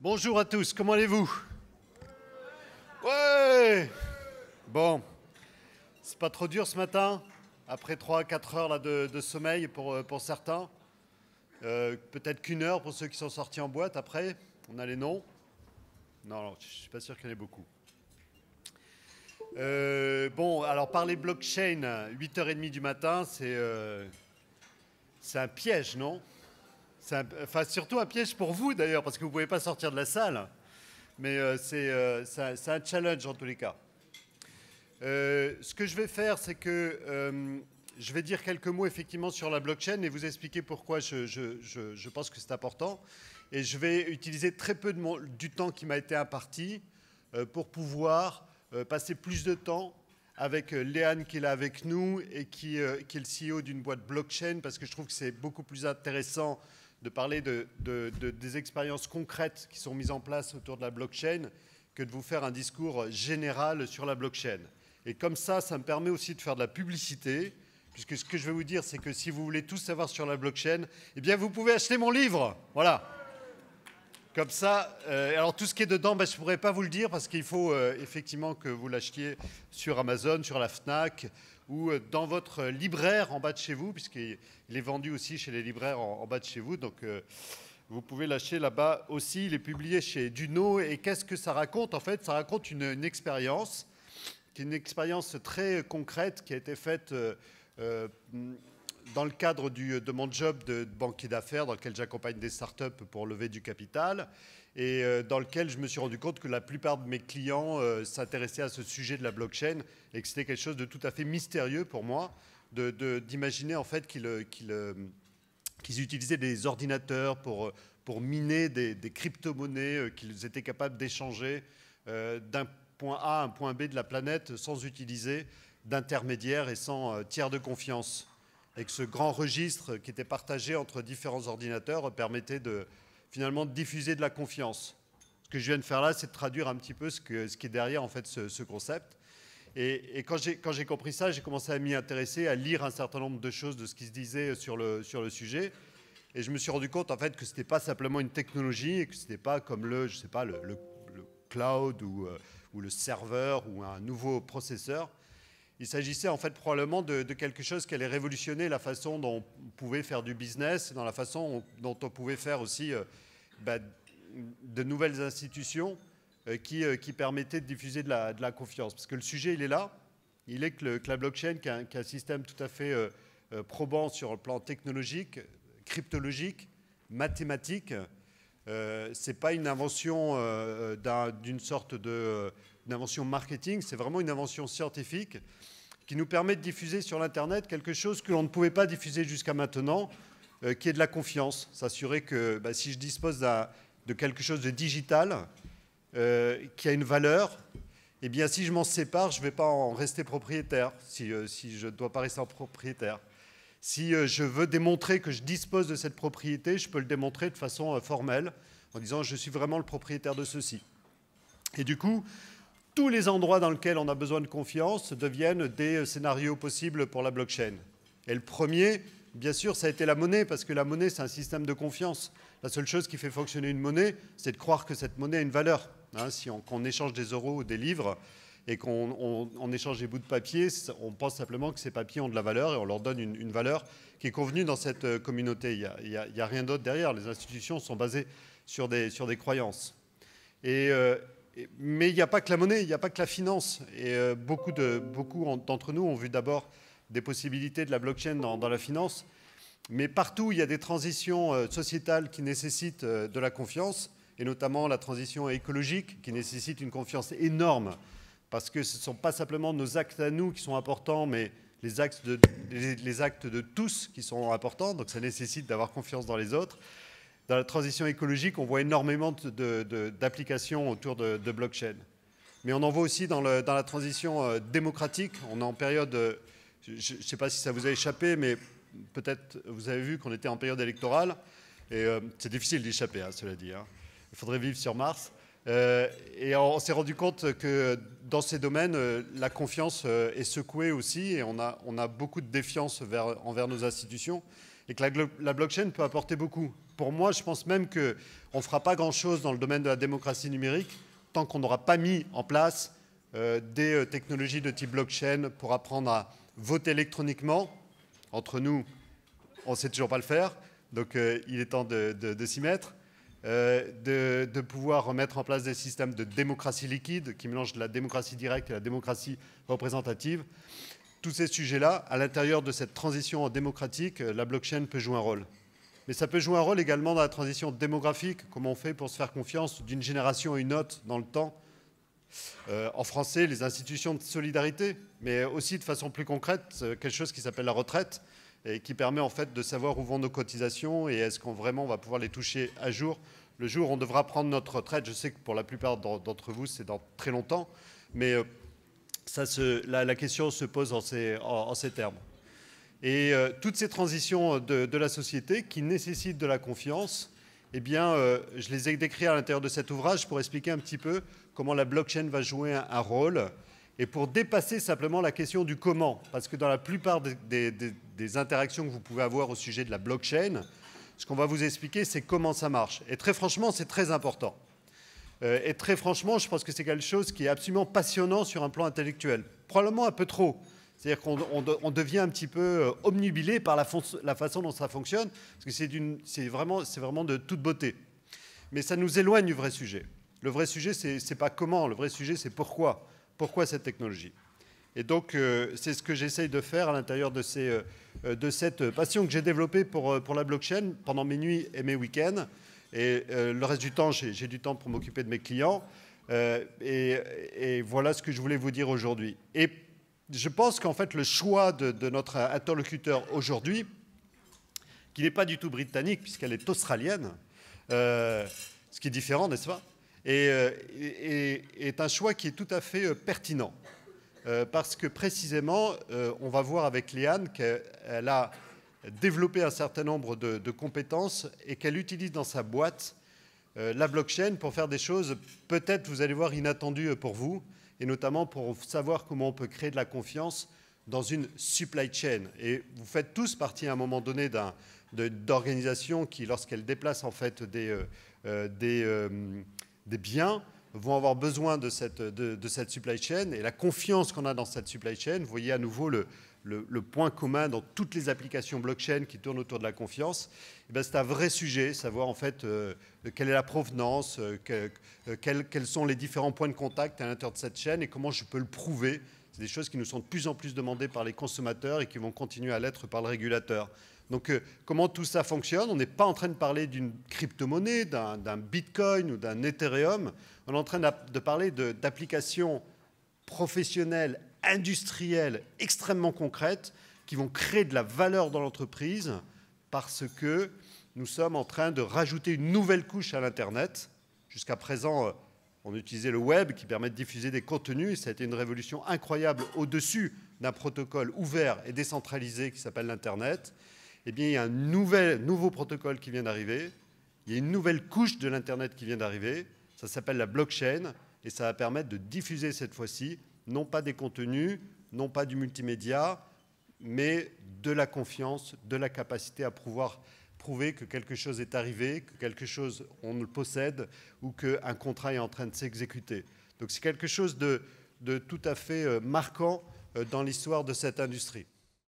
Bonjour à tous, comment allez-vous Ouais Bon, c'est pas trop dur ce matin, après 3 à 4 heures là, de, sommeil pour, euh, certains. Euh, peut-être qu'une heure pour ceux qui sont sortis en boîte après. On a les noms Non, je je suis pas sûr qu'il y en ait beaucoup. Euh, bon, alors parler blockchain, 8h30 du matin, c'est un piège, non c'est surtout un piège pour vous d'ailleurs, parce que vous ne pouvez pas sortir de la salle. Mais euh, euh, c'est un, challenge en tous les cas. Euh, ce que je vais faire, c'est que je vais dire quelques mots effectivement sur la blockchain et vous expliquer pourquoi je, pense que c'est important. Et je vais utiliser très peu de du temps qui m'a été imparti pour pouvoir passer plus de temps avec Léane qui est là avec nous et qui, qui est le CEO d'une boîte blockchain parce que je trouve que c'est beaucoup plus intéressant de parler de, des expériences concrètes qui sont mises en place autour de la blockchain que de vous faire un discours général sur la blockchain. Et comme ça, ça me permet aussi de faire de la publicité, puisque ce que je vais vous dire, c'est que si vous voulez tout savoir sur la blockchain, eh bien, vous pouvez acheter mon livre. Voilà. Comme ça, euh, alors tout ce qui est dedans, ben, je ne pourrais pas vous le dire parce qu'il faut euh, effectivement que vous l'achetiez sur Amazon, sur la FNAC, ou euh, dans votre libraire en bas de chez vous, puisqu'il est vendu aussi chez les libraires en, bas de chez vous. Donc euh, vous pouvez lâcher là-bas aussi. Il est publié chez Duno. Et qu'est-ce que ça raconte En fait, ça raconte une, expérience, qui est une expérience très concrète qui a été faite. Euh, dans le cadre du, euh, de mon job de banquier d'affaires, dans lequel j'accompagne des startups pour lever du capital, et euh, dans lequel je me suis rendu compte que la plupart de mes clients euh, s'intéressaient à ce sujet de la blockchain et que c'était quelque chose de tout à fait mystérieux pour moi d'imaginer de, en fait qu'ils utilisaient des ordinateurs pour, pour miner des, des crypto-monnaies qu'ils étaient capables d'échanger d'un point A à un point B de la planète sans utiliser d'intermédiaires et sans tiers de confiance et que ce grand registre qui était partagé entre différents ordinateurs permettait de, finalement de diffuser de la confiance. Ce que je viens de faire là, c'est de traduire un petit peu ce, qui est derrière en fait ce, concept. Et, quand j'ai compris ça, j'ai commencé à m'y intéresser, à lire un certain nombre de choses de ce qui se disait sur le, sujet. Et je me suis rendu compte en fait que ce n'était pas simplement une technologie et que ce n'était pas comme le, je sais pas, le, cloud euh, ou le serveur ou un nouveau processeur il s'agissait en fait probablement de, quelque chose qui allait révolutionner la façon dont on pouvait faire du business, dans la façon dont on pouvait faire aussi euh, bah, de nouvelles institutions euh, euh, qui, permettaient de diffuser de la, confiance. Parce que le sujet, il est là. Il est que, le, la blockchain, qui est un, système tout à fait probant sur le plan technologique, cryptologique, mathématique, c'est pas une invention d'une sorte de une invention marketing, c'est vraiment une invention scientifique qui nous permet de diffuser sur l'Internet quelque chose que l'on ne pouvait pas diffuser jusqu'à maintenant, euh, qui est de la confiance. S'assurer que bah, si je dispose de quelque chose de digital, euh, qui a une valeur, eh bien si je m'en sépare, je ne vais pas en rester propriétaire, si, euh, si je ne dois pas rester en propriétaire. Si je veux démontrer que je dispose de cette propriété, je peux le démontrer de façon formelle, en disant je suis vraiment le propriétaire de ceci. Et du coup, tous les endroits dans lesquels on a besoin de confiance deviennent des euh, scénarios possibles pour la blockchain. Et le premier, bien sûr, ça a été la monnaie, parce que la monnaie, c'est un système de confiance. La seule chose qui fait fonctionner une monnaie, c'est de croire que cette monnaie a une valeur. Hein. si on, échange des euros ou des livres et qu'on échange des bouts de papier, on pense simplement que ces papiers ont de la valeur et on leur donne une, valeur qui est convenue dans cette euh, communauté. Il n'y a, rien d'autre derrière. Les institutions sont basées sur des, sur des croyances. Et, euh, mais il n'y a pas que la monnaie, il n'y a pas que la finance. Et euh, beaucoup d'entre nous ont vu d'abord des possibilités de la blockchain dans, la finance. Mais partout, il y a des transitions euh, sociétales qui nécessitent euh, de la confiance, et notamment la transition écologique qui nécessite une confiance énorme, parce que ce ne sont pas simplement nos actes à nous qui sont importants, mais les actes de tous qui sont importants, donc ça nécessite d'avoir confiance dans les autres dans la transition écologique, on voit énormément d'applications autour de, blockchain. Mais on en voit aussi dans, la transition euh, démocratique. On est en période, euh, je ne sais pas si ça vous a échappé, mais peut-être vous avez vu qu'on était en période électorale. Et euh, c'est difficile d'échapper, à hein, cela dit. Hein. Il faudrait vivre sur Mars. et on, s'est rendu compte que dans ces domaines, la confiance est secouée aussi. Et on a, beaucoup de défiance envers nos institutions et que la, blockchain peut apporter beaucoup. Pour moi, je pense même qu'on ne fera pas grand-chose dans le domaine de la démocratie numérique tant qu'on n'aura pas mis en place euh, des euh, technologies de type blockchain pour apprendre à voter électroniquement. Entre nous, on ne sait toujours pas le faire, donc euh, il est temps de, s'y mettre. de, de, pouvoir mettre en place des systèmes de démocratie liquide qui mélangent la démocratie directe et la démocratie représentative tous ces sujets-là, à l'intérieur de cette transition démocratique, euh, la blockchain peut jouer un rôle. Mais ça peut jouer un rôle également dans la transition démographique, comment on fait pour se faire confiance d'une génération à une autre dans le temps. Euh, en français, les institutions de solidarité, mais aussi de façon plus concrète, euh, quelque chose qui s'appelle la retraite, et qui permet en fait de savoir où vont nos cotisations et est-ce qu'on vraiment va pouvoir les toucher à jour. Le jour où on devra prendre notre retraite, je sais que pour la plupart d'entre vous, c'est dans très longtemps, mais la, question se pose en ces, termes. Et euh, toutes ces transitions de, la société qui nécessitent de la confiance, eh bien, euh, je les ai décrites à l'intérieur de cet ouvrage pour expliquer un petit peu comment la blockchain va jouer un, rôle et pour dépasser simplement la question du comment. Parce que dans la plupart des interactions que vous pouvez avoir au sujet de la blockchain, ce qu'on va vous expliquer, c'est comment ça marche. Et très franchement, c'est très important. Euh, et très franchement, je pense que c'est quelque chose qui est absolument passionnant sur un plan intellectuel. Probablement un peu trop. C'est-à-dire qu'on devient un petit peu euh, omnibilé par la, façon dont ça fonctionne, parce que c'est vraiment, de toute beauté. Mais ça nous éloigne du vrai sujet. Le vrai sujet, n'est pas comment, le vrai sujet, c'est pourquoi. Pourquoi cette technologie Et donc, euh, c'est ce que j'essaye de faire à l'intérieur de, cette passion que j'ai développée pour la blockchain pendant mes nuits et mes week-ends. Et euh, le reste du temps, j'ai du temps pour m'occuper de mes clients. Euh, et, voilà ce que je voulais vous dire aujourd'hui. Et je pense qu'en fait, le choix de, notre interlocuteur aujourd'hui, qui n'est pas du tout britannique, puisqu'elle est australienne, euh, ce qui est différent, n'est-ce pas et, et, est un choix qui est tout à fait pertinent. parce que précisément, on va voir avec Liane qu'elle a développer un certain nombre de, compétences et qu'elle utilise dans sa boîte euh, la blockchain pour faire des choses peut-être, vous allez voir, inattendues pour vous, et notamment pour savoir comment on peut créer de la confiance dans une supply chain. Et vous faites tous partie à un moment donné d'organisations qui, lorsqu'elles déplacent en fait des, euh, euh, des biens, vont avoir besoin de cette, de, cette supply chain et la confiance qu'on a dans cette supply chain, vous voyez à nouveau le, point commun dans toutes les applications blockchain qui tournent autour de la confiance, eh ben, c'est un vrai sujet, savoir en fait euh, quelle est la provenance, euh, euh, quels, quels, sont les différents points de contact à l'intérieur de cette chaîne et comment je peux le prouver. C'est des choses qui nous sont de plus en plus demandées par les consommateurs et qui vont continuer à l'être par le régulateur. Donc euh, comment tout ça fonctionne On n'est pas en train de parler d'une crypto-monnaie, d'un Bitcoin ou d'un Ethereum. On est en train de parler d'applications professionnelles, industrielles, extrêmement concrètes, qui vont créer de la valeur dans l'entreprise parce que nous sommes en train de rajouter une nouvelle couche à l'Internet. Jusqu'à présent, euh, on utilisait le web qui permet de diffuser des contenus. Et ça a été une révolution incroyable au-dessus d'un protocole ouvert et décentralisé qui s'appelle l'Internet eh bien, il y a un nouveau protocole qui vient d'arriver, il y a une nouvelle couche de l'Internet qui vient d'arriver, ça s'appelle la blockchain, et ça va permettre de diffuser cette fois-ci, non pas des contenus, non pas du multimédia, mais de la confiance, de la capacité à pouvoir prouver que quelque chose est arrivé, que quelque chose on le possède ou qu'un contrat est en train de s'exécuter. Donc c'est quelque chose de, tout à fait euh, marquant euh, dans l'histoire de cette industrie.